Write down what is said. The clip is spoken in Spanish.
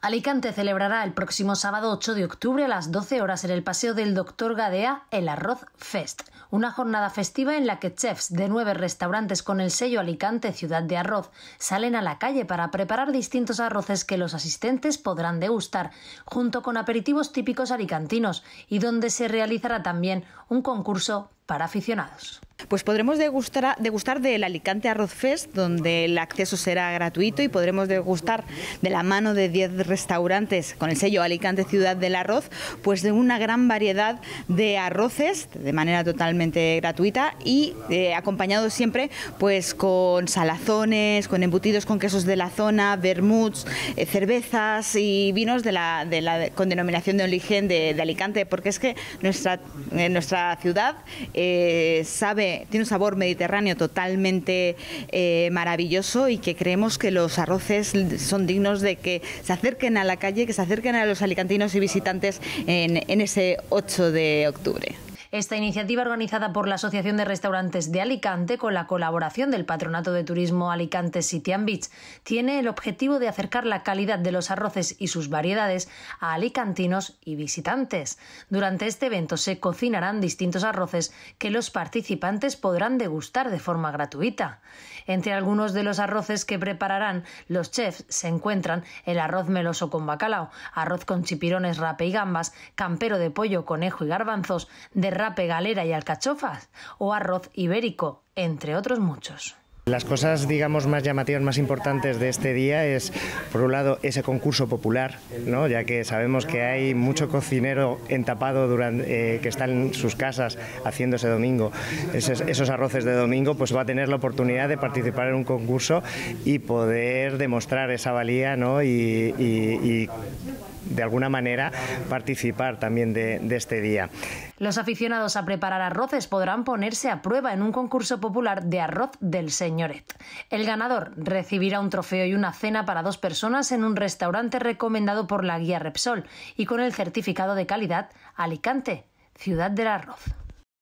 Alicante celebrará el próximo sábado 8 de octubre a las 12 horas en el Paseo del Dr. Gadea el Arroz Fest, una jornada festiva en la que chefs de nueve restaurantes con el sello Alicante Ciudad de Arroz salen a la calle para preparar distintos arroces que los asistentes podrán degustar, junto con aperitivos típicos alicantinos, y donde se realizará también un concurso para aficionados pues podremos degustar, degustar del Alicante Arroz Fest, donde el acceso será gratuito y podremos degustar de la mano de 10 restaurantes con el sello Alicante Ciudad del Arroz, pues de una gran variedad de arroces de manera totalmente gratuita y eh, acompañado siempre pues con salazones, con embutidos con quesos de la zona, vermuts, eh, cervezas y vinos de la, de la, con denominación de origen de, Alicante, porque es que nuestra, eh, nuestra ciudad sabe tiene, un sabor mediterráneo totalmente eh, maravilloso y que creemos que los arroces son dignos de que se acerquen a la calle, que se acerquen a los alicantinos y visitantes en, en ese 8 de octubre. Esta iniciativa organizada por la Asociación de Restaurantes de Alicante con la colaboración del Patronato de Turismo Alicante City Beach tiene el objetivo de acercar la calidad de los arroces y sus variedades a alicantinos y visitantes. Durante este evento se cocinarán distintos arroces que los participantes podrán degustar de forma gratuita. Entre algunos de los arroces que prepararán los chefs se encuentran el arroz meloso con bacalao, arroz con chipirones, rape y gambas, campero de pollo, conejo y garbanzos, de rape, galera y alcachofas, o arroz ibérico, entre otros muchos. Las cosas, digamos, más llamativas, más importantes de este día es, por un lado, ese concurso popular, ¿no? ya que sabemos que hay mucho cocinero entapado durante, eh, que está en sus casas haciendo ese domingo. Esos, arroces de domingo, pues va a tener la oportunidad de participar en un concurso y poder demostrar esa valía ¿no? y, y de alguna manera participar también de, este día. Los aficionados a preparar arroces podrán ponerse a prueba en un concurso popular de arroz del Señoret. El ganador recibirá un trofeo y una cena para dos personas en un restaurante recomendado por la guía Repsol y con el certificado de calidad Alicante, Ciudad del Arroz.